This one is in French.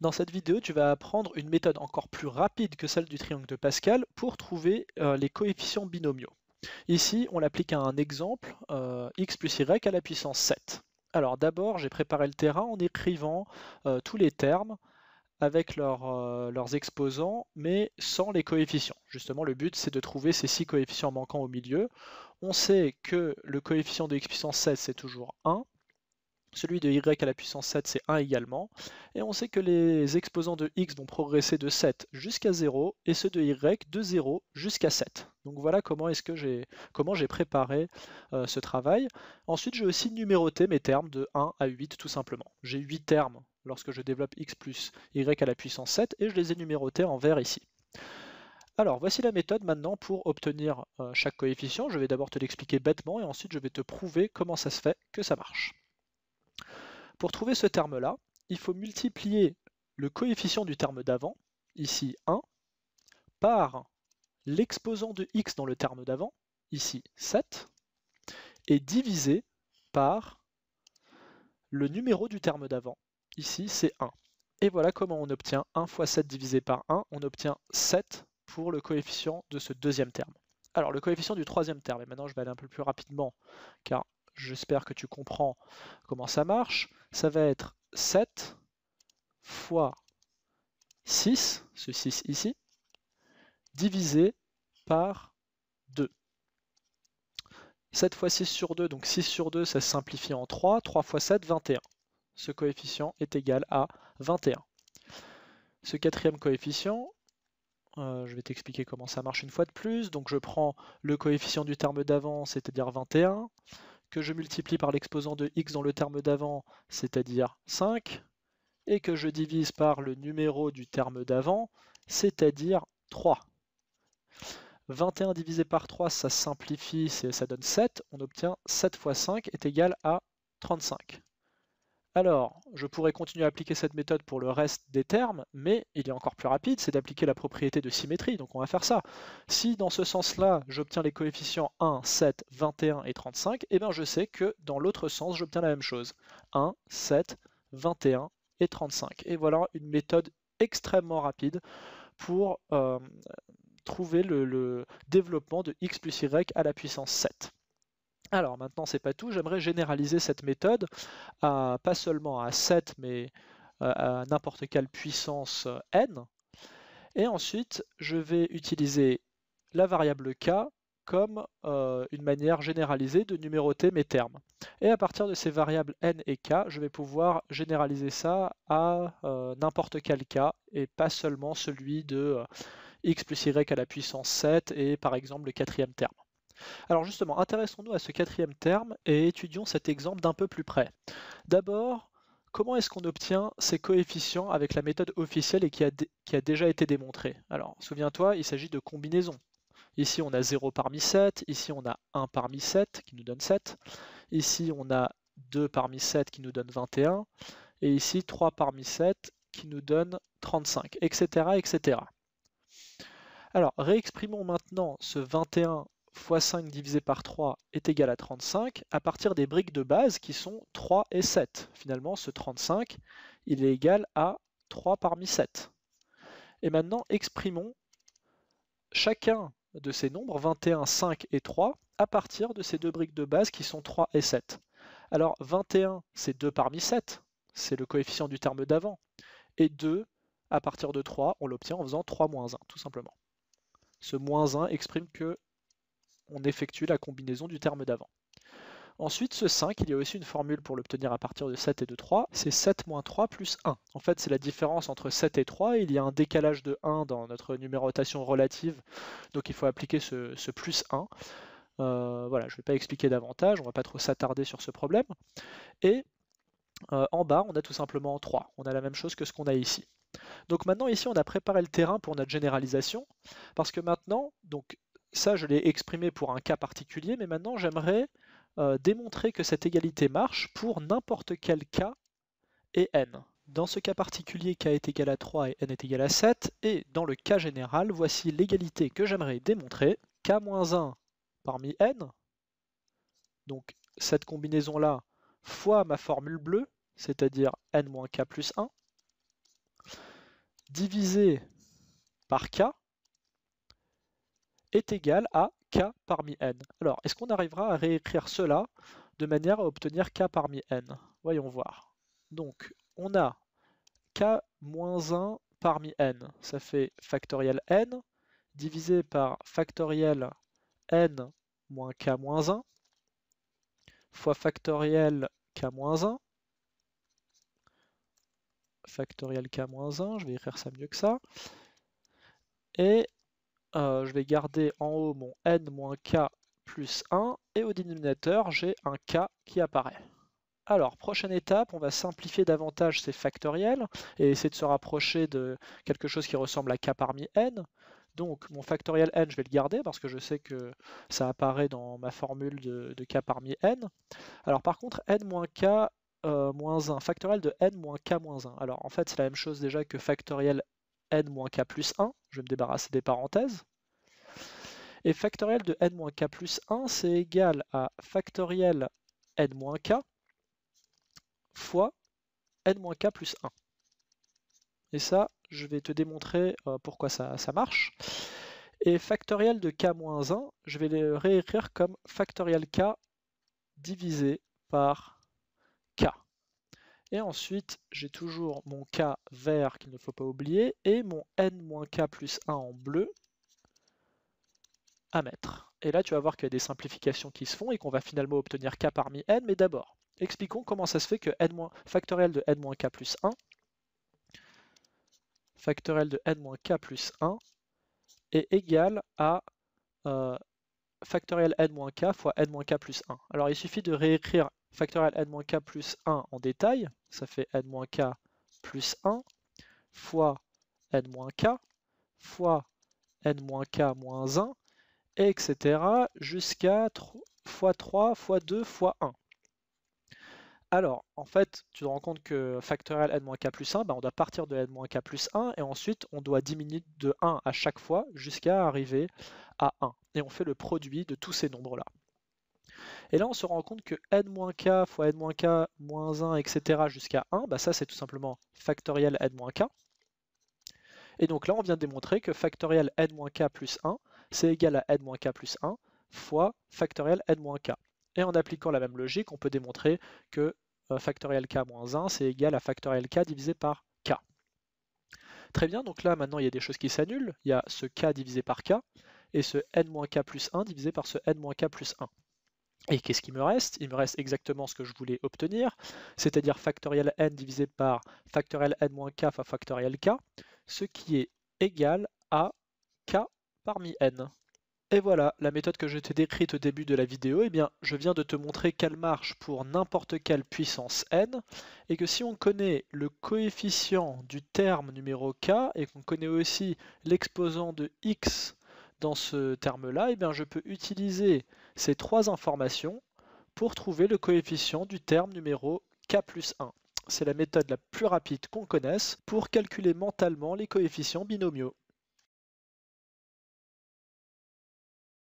Dans cette vidéo, tu vas apprendre une méthode encore plus rapide que celle du triangle de Pascal pour trouver euh, les coefficients binomiaux. Ici, on l'applique à un exemple, euh, x plus y à la puissance 7. Alors d'abord, j'ai préparé le terrain en écrivant euh, tous les termes avec leurs exposants, mais sans les coefficients. Justement, le but, c'est de trouver ces six coefficients manquants au milieu. On sait que le coefficient de x puissance 7, c'est toujours 1. Celui de y à la puissance 7, c'est 1 également. Et on sait que les exposants de x vont progresser de 7 jusqu'à 0 et ceux de y de 0 jusqu'à 7. Donc voilà comment est-ce que j'ai comment j'ai préparé euh, ce travail. Ensuite, j'ai aussi numéroté mes termes de 1 à 8 tout simplement. J'ai 8 termes lorsque je développe x plus y à la puissance 7 et je les ai numérotés en vert ici. Alors voici la méthode maintenant pour obtenir euh, chaque coefficient. Je vais d'abord te l'expliquer bêtement et ensuite je vais te prouver comment ça se fait que ça marche. Pour trouver ce terme-là, il faut multiplier le coefficient du terme d'avant, ici 1, par l'exposant de x dans le terme d'avant, ici 7, et diviser par le numéro du terme d'avant, ici c'est 1. Et voilà comment on obtient 1 fois 7 divisé par 1, on obtient 7 pour le coefficient de ce deuxième terme. Alors le coefficient du troisième terme, et maintenant je vais aller un peu plus rapidement, car J'espère que tu comprends comment ça marche. Ça va être 7 fois 6, ce 6 ici, divisé par 2. 7 fois 6 sur 2, donc 6 sur 2, ça se simplifie en 3. 3 fois 7, 21. Ce coefficient est égal à 21. Ce quatrième coefficient, euh, je vais t'expliquer comment ça marche une fois de plus. Donc je prends le coefficient du terme d'avant, c'est-à-dire 21 que je multiplie par l'exposant de x dans le terme d'avant, c'est-à-dire 5, et que je divise par le numéro du terme d'avant, c'est-à-dire 3. 21 divisé par 3, ça simplifie, ça donne 7. On obtient 7 fois 5 est égal à 35. Alors, je pourrais continuer à appliquer cette méthode pour le reste des termes, mais il est encore plus rapide, c'est d'appliquer la propriété de symétrie, donc on va faire ça. Si dans ce sens-là, j'obtiens les coefficients 1, 7, 21 et 35, eh bien je sais que dans l'autre sens, j'obtiens la même chose. 1, 7, 21 et 35. Et voilà une méthode extrêmement rapide pour euh, trouver le, le développement de x plus y à la puissance 7. Alors maintenant, c'est pas tout. J'aimerais généraliser cette méthode à, pas seulement à 7, mais euh, à n'importe quelle puissance euh, n. Et ensuite, je vais utiliser la variable k comme euh, une manière généralisée de numéroter mes termes. Et à partir de ces variables n et k, je vais pouvoir généraliser ça à n'importe quel k et pas seulement celui de x plus y à la puissance 7 et par exemple le quatrième terme. Alors justement, intéressons-nous à ce quatrième terme et étudions cet exemple d'un peu plus près. D'abord, comment est-ce qu'on obtient ces coefficients avec la méthode officielle et qui a, qui a déjà été démontrée Alors, souviens-toi, il s'agit de combinaisons. Ici, on a 0 parmi 7, ici, on a 1 parmi 7 qui nous donne 7, ici, on a 2 parmi 7 qui nous donne 21, et ici, 3 parmi 7 qui nous donne 35, etc. etc. Alors, réexprimons maintenant ce 21 x5 divisé par 3 est égal à 35 à partir des briques de base qui sont 3 et 7. Finalement, ce 35, il est égal à 3 parmi 7. Et maintenant, exprimons chacun de ces nombres, 21, 5 et 3, à partir de ces deux briques de base qui sont 3 et 7. Alors 21, c'est 2 parmi 7, c'est le coefficient du terme d'avant. Et 2, à partir de 3, on l'obtient en faisant 3 moins 1, tout simplement. Ce moins 1 exprime que on effectue la combinaison du terme d'avant. Ensuite, ce 5, il y a aussi une formule pour l'obtenir à partir de 7 et de 3, c'est 7 moins 3 plus 1. En fait, c'est la différence entre 7 et 3, il y a un décalage de 1 dans notre numérotation relative, donc il faut appliquer ce, plus 1. Euh, voilà, je ne vais pas expliquer davantage, on ne va pas trop s'attarder sur ce problème. Et euh, en bas, on a tout simplement 3, on a la même chose que ce qu'on a ici. Donc maintenant, ici, on a préparé le terrain pour notre généralisation, parce que maintenant, donc ça, je l'ai exprimé pour un cas particulier, mais maintenant, j'aimerais euh, démontrer que cette égalité marche pour n'importe quel cas et n. Dans ce cas particulier, k est égal à 3 et n est égal à 7, et dans le cas général, voici l'égalité que j'aimerais démontrer, k-1 parmi n, donc cette combinaison-là, fois ma formule bleue, c'est-à-dire n-k plus 1, divisé par k, est égal à k parmi n. Alors, est-ce qu'on arrivera à réécrire cela de manière à obtenir k parmi n Voyons voir. Donc, on a k-1 moins parmi n. Ça fait factoriel n divisé par factoriel n moins k-1 moins fois factoriel k-1 moins factoriel k-1, moins je vais écrire ça mieux que ça, et euh, je vais garder en haut mon n-k plus 1, et au dénominateur, j'ai un k qui apparaît. Alors, prochaine étape, on va simplifier davantage ces factoriels et essayer de se rapprocher de quelque chose qui ressemble à k parmi n. Donc, mon factoriel n, je vais le garder parce que je sais que ça apparaît dans ma formule de, k parmi n. Alors, par contre, n-k moins 1, euh, factoriel de n moins k moins 1. Alors en fait c'est la même chose déjà que factoriel n k plus 1, je vais me débarrasser des parenthèses. Et factoriel de n k plus 1, c'est égal à factoriel n k fois n k plus 1. Et ça, je vais te démontrer euh, pourquoi ça, marche. Et factoriel de k-1, moins je vais le réécrire comme factoriel k divisé par et ensuite, j'ai toujours mon k vert qu'il ne faut pas oublier et mon n-k plus 1 en bleu à mettre. Et là, tu vas voir qu'il y a des simplifications qui se font et qu'on va finalement obtenir k parmi n. Mais d'abord, expliquons comment ça se fait que n factoriel de n-k plus 1 factoriel de n-k 1 est égal à euh, factoriel n-k fois n-k plus 1. Alors il suffit de réécrire factoriel n-k plus 1 en détail, ça fait n-k plus 1 fois n-k fois n-k moins 1, etc. jusqu'à fois 3 fois 2 fois 1. Alors, en fait, tu te rends compte que factoriel n-k plus 1, ben, on doit partir de n-k plus 1 et ensuite on doit diminuer de 1 à chaque fois jusqu'à arriver à 1. Et on fait le produit de tous ces nombres-là. Et là, on se rend compte que n-k fois n-k moins 1, etc. jusqu'à 1, bah ça c'est tout simplement factoriel n-k. Et donc là, on vient de démontrer que factoriel n-k plus 1, c'est égal à n-k plus 1 fois factoriel n-k. Et en appliquant la même logique, on peut démontrer que euh, factoriel k moins 1, c'est égal à factoriel k divisé par k. Très bien, donc là maintenant il y a des choses qui s'annulent. Il y a ce k divisé par k et ce n-k plus 1 divisé par ce n-k plus 1. Et qu'est-ce qui me reste Il me reste exactement ce que je voulais obtenir, c'est-à-dire factoriel n divisé par factoriel n moins k fois factoriel k, ce qui est égal à k parmi n. Et voilà, la méthode que je t'ai décrite au début de la vidéo, eh bien, je viens de te montrer qu'elle marche pour n'importe quelle puissance n, et que si on connaît le coefficient du terme numéro k, et qu'on connaît aussi l'exposant de x dans ce terme-là, eh bien, je peux utiliser ces trois informations pour trouver le coefficient du terme numéro k plus 1. C'est la méthode la plus rapide qu'on connaisse pour calculer mentalement les coefficients binomiaux.